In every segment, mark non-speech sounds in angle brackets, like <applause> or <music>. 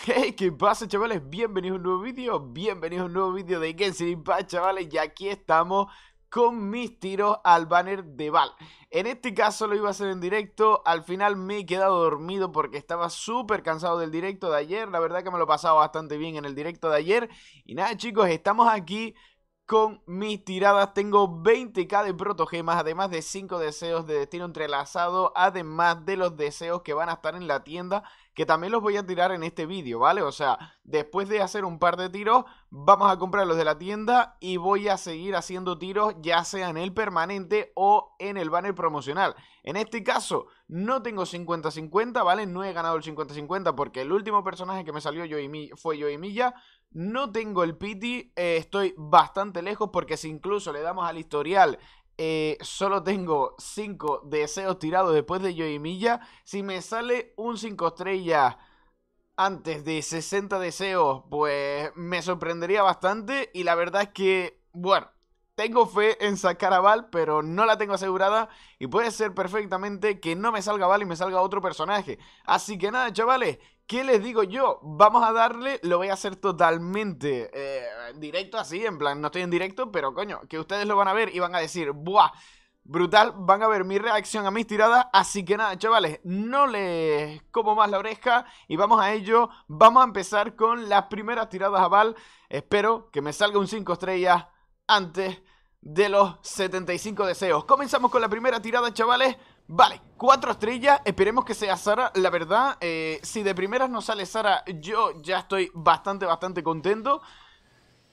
Hey, ¿qué pasa chavales? Bienvenidos a un nuevo vídeo, bienvenidos a un nuevo vídeo de Genshin Impact chavales Y aquí estamos con mis tiros al banner de Val En este caso lo iba a hacer en directo, al final me he quedado dormido porque estaba súper cansado del directo de ayer La verdad que me lo pasaba bastante bien en el directo de ayer Y nada chicos, estamos aquí con mis tiradas. Tengo 20k de protogemas, además de 5 deseos de destino entrelazado, además de los deseos que van a estar en la tienda, que también los voy a tirar en este vídeo, ¿vale? O sea, después de hacer un par de tiros, vamos a comprar los de la tienda y voy a seguir haciendo tiros, ya sea en el permanente o en el banner promocional. En este caso, no tengo 50-50, ¿vale? No he ganado el 50-50 porque el último personaje que me salió yo y fue yo y Milla. No tengo el pity, eh, estoy bastante lejos porque si incluso le damos al historial eh, solo tengo 5 deseos tirados después de Yoimilla. Si me sale un 5 estrellas antes de 60 deseos, pues me sorprendería bastante. Y la verdad es que, bueno, tengo fe en sacar a Val, pero no la tengo asegurada y puede ser perfectamente que no me salga Val y me salga otro personaje. Así que nada, chavales, ¿Qué les digo yo? Vamos a darle, lo voy a hacer totalmente en eh, directo, así, en plan, no estoy en directo, pero coño, que ustedes lo van a ver y van a decir, ¡buah! Brutal, van a ver mi reacción a mis tiradas, así que nada, chavales, no les como más la oreja y vamos a ello, vamos a empezar con las primeras tiradas a Val, espero que me salga un 5 estrellas antes de los 75 deseos. Comenzamos con la primera tirada, chavales. Vale, cuatro estrellas. Esperemos que sea Sara. La verdad, eh, si de primeras no sale Sara, yo ya estoy bastante, bastante contento.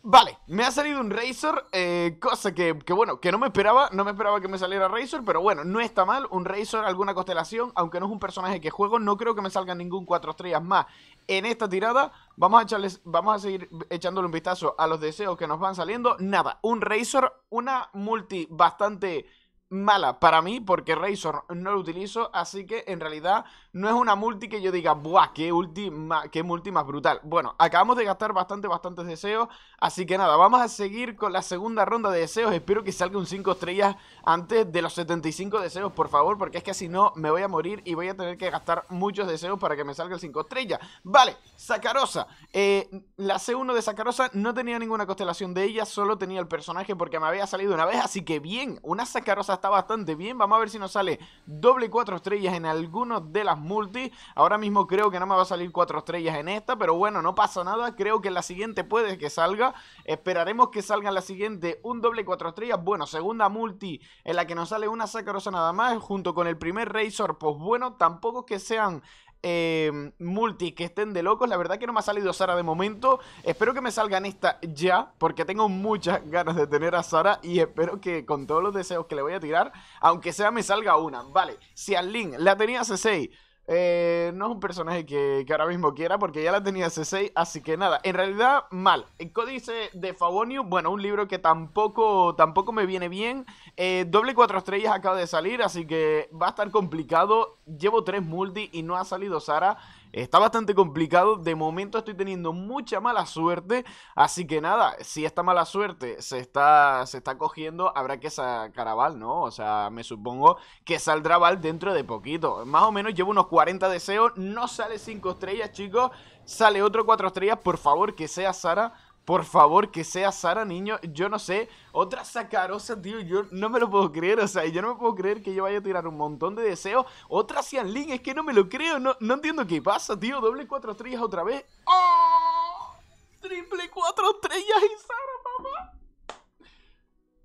Vale, me ha salido un Razor, eh, cosa que, bueno, que no me esperaba, no me esperaba que me saliera Razor, pero bueno, no está mal, un Razor, alguna constelación, aunque no es un personaje que juego, no creo que me salgan ningún 4 estrellas más en esta tirada, vamos a, echarles, vamos a seguir echándole un vistazo a los deseos que nos van saliendo, nada, un Razor, una multi bastante mala para mí porque Razor no lo utilizo, así que en realidad no es una multi que yo diga, ¡buah! ¡Qué, última qué multi más brutal! Bueno, acabamos de gastar bastante, bastantes deseos, así que nada, vamos a seguir con la segunda ronda de deseos, espero que salga un 5 estrellas antes de los 75 deseos, por favor, porque es que si no me voy a morir y voy a tener que gastar muchos deseos para que me salga el 5 estrellas. Vale, Sacarosa, eh, la C1 de Sacarosa no tenía ninguna constelación de ella, solo tenía el personaje porque me había salido una vez, así que bien, una Sacarosa está bastante bien. Vamos a ver si nos sale doble 4 estrellas en alguno de las multis. Ahora mismo creo que no me va a salir 4 estrellas en esta, pero bueno, no pasa nada. Creo que en la siguiente puede que salga. Esperaremos que salga en la siguiente un doble 4 estrellas. Bueno, segunda multi en la que nos sale una Sacarosa nada más, junto con el primer Razor. Pues bueno, tampoco que sean Em, multi que estén de locos. La verdad que no me ha salido Sara de momento. Espero que me salgan esta ya, porque tengo muchas ganas de tener a Sara y espero que con todos los deseos que le voy a tirar, aunque sea me salga una. Vale, si al Link la tenía C6 eh, no es un personaje que, ahora mismo quiera porque ya la tenía C6, así que nada, en realidad mal. El Códice de Favonio, bueno, un libro que tampoco, tampoco me viene bien. Eh, doble 4 estrellas acaba de salir, así que va a estar complicado. Llevo 3 multi y no ha salido Sara. Está bastante complicado. De momento estoy teniendo mucha mala suerte. Así que nada, si esta mala suerte se está, se está cogiendo, habrá que sacar a ¿no? O sea, me supongo que saldrá Val dentro de poquito. Más o menos llevo unos 40 deseos. No sale 5 estrellas, chicos. Sale otro 4 estrellas. Por favor, que sea Sara. Por favor, que sea Sara Niño, yo no sé, otra sacarosa, tío, yo no me lo puedo creer, o sea, yo no me puedo creer que yo vaya a tirar un montón de deseos, otra Link, es que no me lo creo, no, no entiendo qué pasa, tío, doble cuatro estrellas otra vez. ¡Oh! Triple cuatro estrellas y Sara, papá.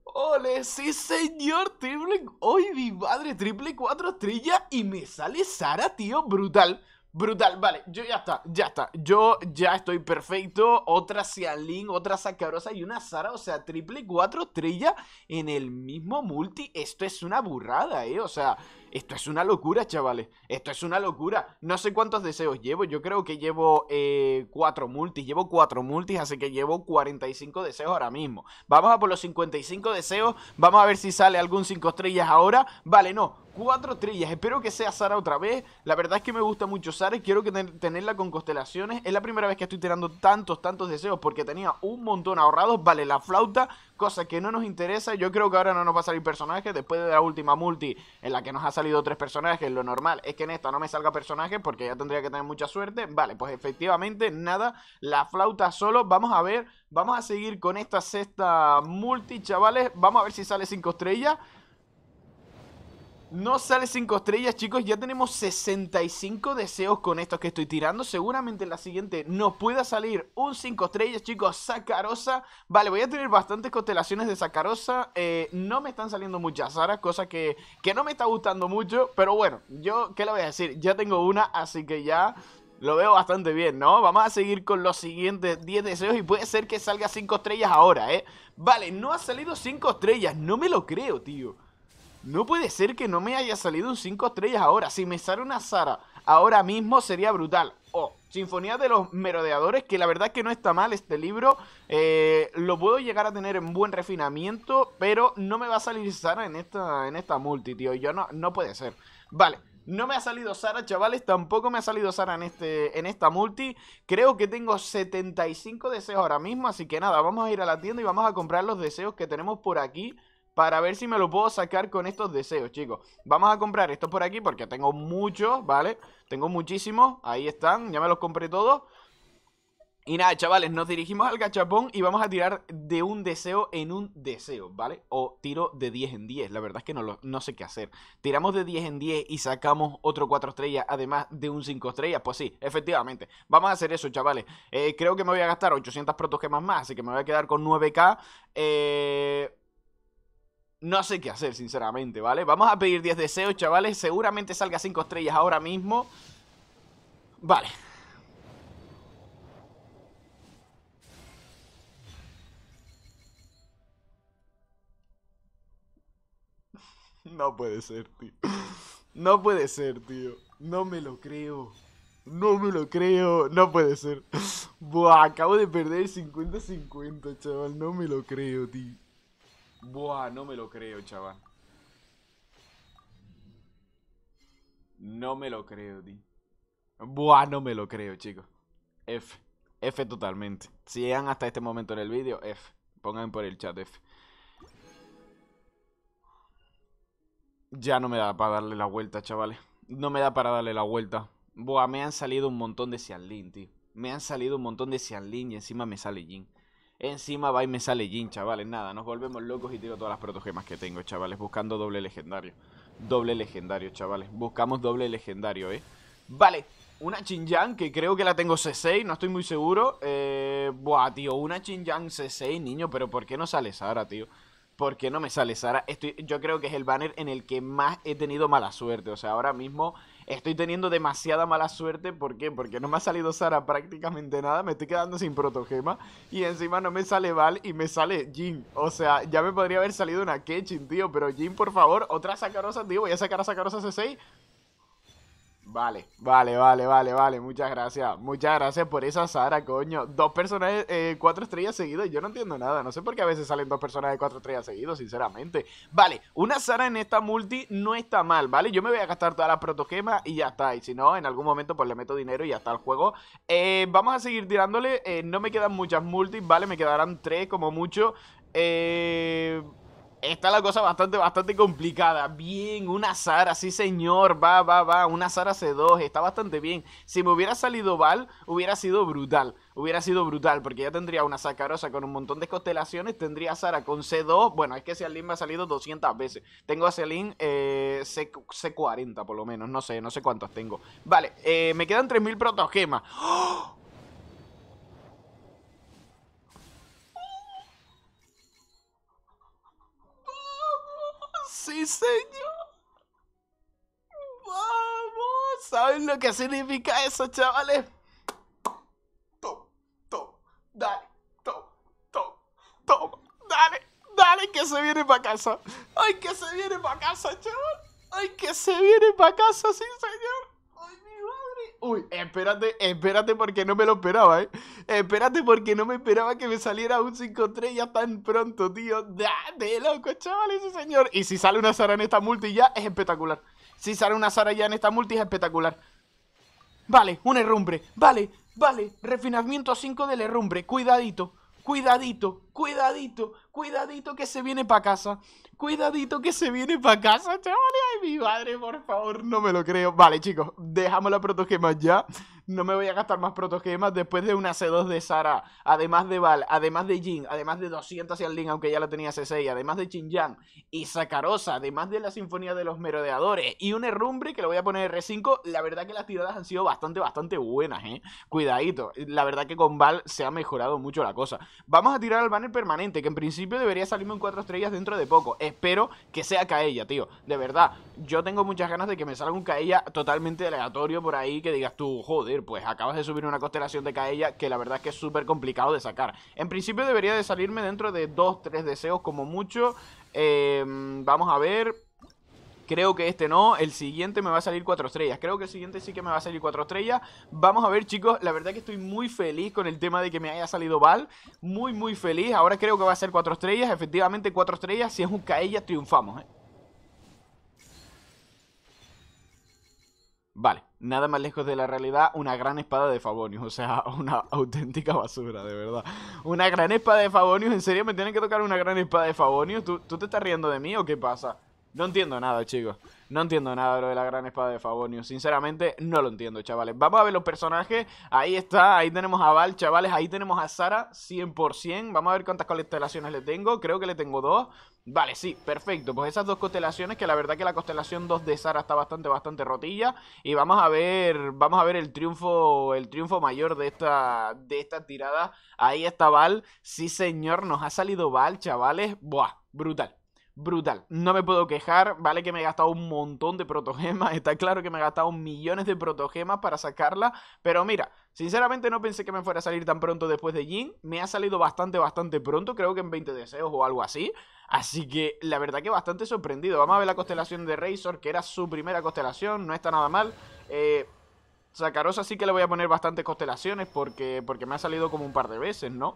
¡Ole! ¡Sí, señor! Triple. ¡Hoy mi madre! Triple cuatro estrellas y me sale Sara, tío. Brutal. Brutal, vale, yo ya está, ya está. Yo ya estoy perfecto. Otra Cianlin, otra Sacarosa y una Sara, o sea, triple cuatro estrellas en el mismo multi. Esto es una burrada, ¿eh? O sea, esto es una locura, chavales. Esto es una locura. No sé cuántos deseos llevo. Yo creo que llevo eh, cuatro multis. Llevo cuatro multis, así que llevo 45 deseos ahora mismo. Vamos a por los 55 deseos. Vamos a ver si sale algún 5 estrellas ahora. Vale, no. cuatro estrellas, espero que sea Sara otra vez La verdad es que me gusta mucho Sara y quiero que tenerla con constelaciones Es la primera vez que estoy tirando tantos, tantos deseos Porque tenía un montón ahorrados Vale, la flauta cosa que no nos interesa. Yo creo que ahora no nos va a salir personaje. Después de la última multi en la que nos ha salido tres personajes, lo normal es que en esta no me salga personaje porque ya tendría que tener mucha suerte. Vale, pues efectivamente, nada, la flauta solo. Vamos a ver, vamos a seguir con esta sexta multi, chavales. Vamos a ver si sale cinco estrellas. No sale 5 estrellas, chicos. Ya tenemos 65 deseos con estos que estoy tirando. Seguramente en la siguiente nos pueda salir un 5 estrellas, chicos. Sacarosa. Vale, voy a tener bastantes constelaciones de Sacarosa. Eh, no me están saliendo muchas aras, cosa que, que no me está gustando mucho. Pero bueno, yo, ¿qué le voy a decir? Ya tengo una, así que ya lo veo bastante bien, ¿no? Vamos a seguir con los siguientes 10 deseos y puede ser que salga 5 estrellas ahora, ¿eh? Vale, no ha salido 5 estrellas, no me lo creo, tío. No puede ser que no me haya salido un 5 estrellas ahora. Si me sale una Sara ahora mismo sería brutal. O oh, Sinfonía de los Merodeadores, que la verdad es que no está mal este libro. Eh, lo puedo llegar a tener en buen refinamiento, pero no me va a salir Sara en esta, en esta multi, tío. Yo no, no puede ser. Vale. No me ha salido Sara, chavales, tampoco me ha salido Sara en, este, en esta multi. Creo que tengo 75 deseos ahora mismo, así que nada, vamos a ir a la tienda y vamos a comprar los deseos que tenemos por aquí para ver si me lo puedo sacar con estos deseos, chicos. Vamos a comprar estos por aquí porque tengo muchos, ¿vale? Tengo muchísimos, ahí están, ya me los compré todos. Y nada, chavales, nos dirigimos al cachapón y vamos a tirar de un deseo en un deseo, ¿vale? O tiro de 10 en 10, la verdad es que no, lo, no sé qué hacer. Tiramos de 10 en 10 y sacamos otro 4 estrellas, además de un 5 estrellas, pues sí, efectivamente. Vamos a hacer eso, chavales. Eh, creo que me voy a gastar 800 protogemas más, así que me voy a quedar con 9k. Eh no sé qué hacer, sinceramente, ¿vale? Vamos a pedir 10 deseos, chavales. Seguramente salga 5 estrellas ahora mismo. Vale. <laughs> No puede ser, tío. No puede ser, tío. No me lo creo. No me lo creo. No puede ser. Buah, acabo de perder 50-50, chaval. No me lo creo, tío. Buah, no me lo creo, chaval. No me lo creo, tío. Buah, no me lo creo, chicos. F. F totalmente. Si llegan hasta este momento en el vídeo, F. Pongan por el chat F. Ya no me da para darle la vuelta, chavales. No me da para darle la vuelta. Buah, me han salido un montón de Xianlin, tío. Me han salido un montón de Xianlin y encima me sale Jin. Encima va y me sale Jin, chavales. Nada, nos volvemos locos y tiro todas las protogemas que tengo, chavales. Buscando doble legendario. Doble legendario, chavales. Buscamos doble legendario, ¿eh? Vale, una Chinjan que creo que la tengo C6, no estoy muy seguro. Eh, buah, tío, una Chinjan C6, niño, pero ¿por qué no sale Sara, tío? ¿Por qué no me sale Sara? Estoy, yo creo que es el banner en el que más he tenido mala suerte. O sea, ahora mismo estoy teniendo demasiada mala suerte. ¿Por qué? Porque no me ha salido Sara prácticamente nada. Me estoy quedando sin protogema. Y encima no me sale Val y me sale Jin. O sea, ya me podría haber salido una Ketchin, tío. Pero Jin, por favor, otra Sacarosa, tío. Voy a sacar a Sacarosa C6. Vale, vale, vale, vale, vale. Muchas gracias. Muchas gracias por esa Sara, coño. Dos personajes, eh, cuatro estrellas seguidas. Yo no entiendo nada. No sé por qué a veces salen dos personajes, cuatro estrellas seguidas, sinceramente. Vale, una Sara en esta multi no está mal, ¿vale? Yo me voy a gastar todas las protogemas y ya está. Y si no, en algún momento pues le meto dinero y ya está el juego. Eh, vamos a seguir tirándole. Eh, no me quedan muchas multis, ¿vale? Me quedarán tres como mucho. Eh está la cosa bastante, bastante complicada. Bien, una Sara, sí señor, va, va, va, una Sara C2, está bastante bien. Si me hubiera salido Val, hubiera sido brutal. Hubiera sido brutal, porque ya tendría una Sacarosa con un montón de constelaciones, tendría Zara Sara con C2, bueno, es que selin me ha salido 200 veces. Tengo a selin eh, C C40 por lo menos, no sé, no sé cuántas tengo. Vale, eh, me quedan 3.000 protogemas. ¡Oh! Señor. Vamos. ¿Saben lo que significa eso, chavales? Top, top, dale, top, top, top, dale, dale que se viene para casa. Ay, que se viene para casa, chaval. Ay, que se viene para casa, sí, señor. Uy, espérate, espérate porque no me lo esperaba, ¿eh? Espérate porque no me esperaba que me saliera un 5-3 ya tan pronto, tío. De loco, chavales, ese señor. Y si sale una Sara en esta multi ya es espectacular. Si sale una Sara ya en esta multi es espectacular. Vale, un herrumbre. Vale, vale. Refinamiento a 5 del herrumbre. Cuidadito cuidadito, cuidadito, cuidadito que se viene para casa, cuidadito que se viene para casa, chavales, ay mi madre, por favor, no me lo creo. Vale, chicos, dejamos la protogema ya no me voy a gastar más protogemas después de una C2 de Sara, además de Val, además de Jin, además de 200 y Link, aunque ya la tenía C6, además de Xinjiang y Sakarosa, además de la Sinfonía de los Merodeadores y un Herrumbre que le voy a poner R5. La verdad que las tiradas han sido bastante, bastante buenas, ¿eh? Cuidadito, la verdad que con Val se ha mejorado mucho la cosa. Vamos a tirar al banner permanente, que en principio debería salirme en 4 estrellas dentro de poco. Espero que sea caella tío. De verdad, yo tengo muchas ganas de que me salga un caella totalmente aleatorio por ahí, que digas tú, joder pues acabas de subir una constelación de caella que la verdad es que es súper complicado de sacar. En principio debería de salirme dentro de 2-3 deseos como mucho. Em, vamos a ver... Creo que este no, el siguiente me va a salir cuatro estrellas Creo que el siguiente sí que me va a salir Cuatro estrellas Vamos a ver chicos, la verdad que estoy muy feliz con el tema de que me haya salido Val Muy muy feliz, ahora creo que va a ser cuatro estrellas Efectivamente Cuatro estrellas, si es un caella triunfamos ¿eh? Vale nada más lejos de la realidad, una gran espada de Fabonius. O sea, <laughs> una auténtica basura, de verdad. Una gran espada de Fabonius, ¿en serio me tienen que tocar una gran espada de Fabonius? ¿Tú, tú te estás riendo de mí o qué pasa? No entiendo nada, chicos. No entiendo nada de lo de la gran espada de Favonio. Sinceramente, no lo entiendo, chavales. Vamos a ver los personajes. Ahí está, ahí tenemos a Val, chavales. Ahí tenemos a Sara, 100%. Vamos a ver cuántas constelaciones le tengo. Creo que le tengo dos. Vale, sí, perfecto. Pues esas dos constelaciones, que la verdad que la constelación 2 de Sara está bastante, bastante rotilla. Y vamos a ver, vamos a ver el triunfo, el triunfo mayor de esta, de esta tirada. Ahí está Val. Sí, señor, nos ha salido Val, chavales. Buah, brutal brutal. No me puedo quejar, vale que me he gastado un montón de protogemas, <laughs> está claro que me he gastado millones de protogemas para sacarla, pero mira, sinceramente no pensé que me fuera a salir tan pronto después de Jin, me ha salido bastante, bastante pronto, creo que en 20 deseos o algo así, así que la verdad que bastante sorprendido. Vamos a ver la constelación de Razor, que era su primera constelación, no está nada mal, eh... Sacarosa sí que le voy a poner bastantes constelaciones porque, porque me ha salido como un par de veces, ¿no?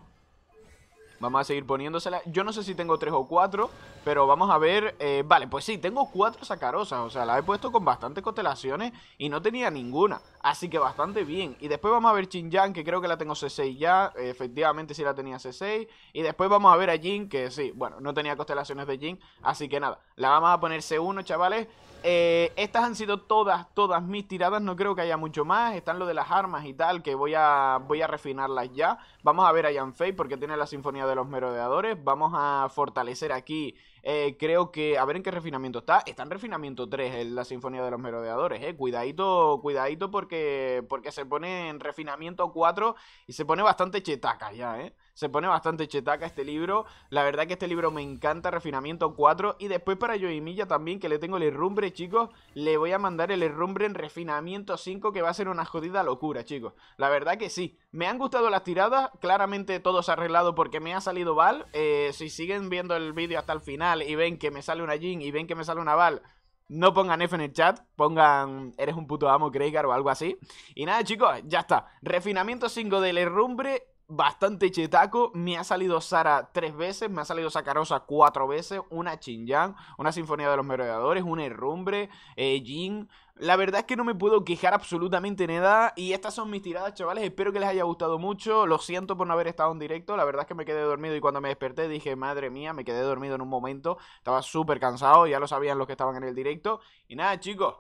Vamos a seguir poniéndosela. Yo no sé si tengo tres o cuatro, pero vamos a ver. Eh, vale, pues sí, tengo cuatro sacarosas. O sea, la he puesto con bastantes constelaciones y no tenía ninguna. Así que bastante bien. Y después vamos a ver Chin-Yang, que creo que la tengo C6 ya. efectivamente, sí la tenía C6. Y después vamos a ver a Jin, que sí, bueno, no tenía constelaciones de Jin. Así que nada, la vamos a poner C1, chavales. Eh, estas han sido todas, todas mis tiradas, no creo que haya mucho más. Están lo de las armas y tal, que voy a, voy a refinarlas ya. Vamos a ver a Yanfei porque tiene la Sinfonía de los Merodeadores. Vamos a fortalecer aquí, eh, creo que... A ver en qué refinamiento está. Está en refinamiento 3 en la Sinfonía de los Merodeadores, eh. Cuidadito, cuidadito porque, porque se pone en refinamiento 4 y se pone bastante chetaca ya, eh se pone bastante chetaca este libro. La verdad que este libro me encanta, Refinamiento 4. Y después para Yoimilla también, que le tengo el herrumbre, chicos, le voy a mandar el herrumbre en Refinamiento 5, que va a ser una jodida locura, chicos. La verdad que sí. Me han gustado las tiradas, claramente todo se ha arreglado porque me ha salido Val. Eh, si siguen viendo el vídeo hasta el final y ven que me sale una Jin y ven que me sale una Val, no pongan F en el chat, pongan eres un puto amo, Craigar o algo así. Y nada, chicos, ya está. Refinamiento 5 del herrumbre bastante chetaco. Me ha salido Sara tres veces, me ha salido Sacarosa cuatro veces, una chinyang. una Sinfonía de los Merodeadores, un Herrumbre, eh, Jin. La verdad es que no me puedo quejar absolutamente nada. Y estas son mis tiradas, chavales. Espero que les haya gustado mucho. Lo siento por no haber estado en directo. La verdad es que me quedé dormido y cuando me desperté dije, madre mía, me quedé dormido en un momento. Estaba súper cansado, ya lo sabían los que estaban en el directo. Y nada, chicos.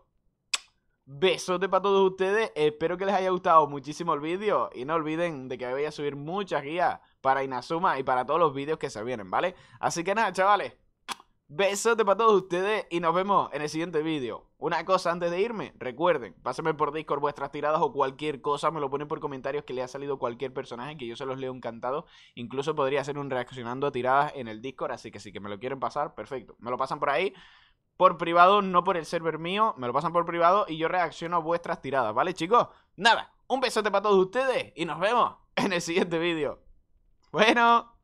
Besote para todos ustedes, espero que les haya gustado muchísimo el vídeo y no olviden de que voy a subir muchas guías para Inazuma y para todos los vídeos que se vienen, ¿vale? Así que nada, chavales, besote para todos ustedes y nos vemos en el siguiente vídeo. Una cosa antes de irme, recuerden, pásenme por Discord vuestras tiradas o cualquier cosa, me lo ponen por comentarios que le ha salido cualquier personaje que yo se los leo encantado, incluso podría hacer un reaccionando a tiradas en el Discord, así que si que me lo quieren pasar, perfecto, me lo pasan por ahí por privado, no por el server mío. Me lo pasan por privado y yo reacciono a vuestras tiradas, ¿vale, chicos? Nada, un besote para todos ustedes y nos vemos en el siguiente vídeo. Bueno.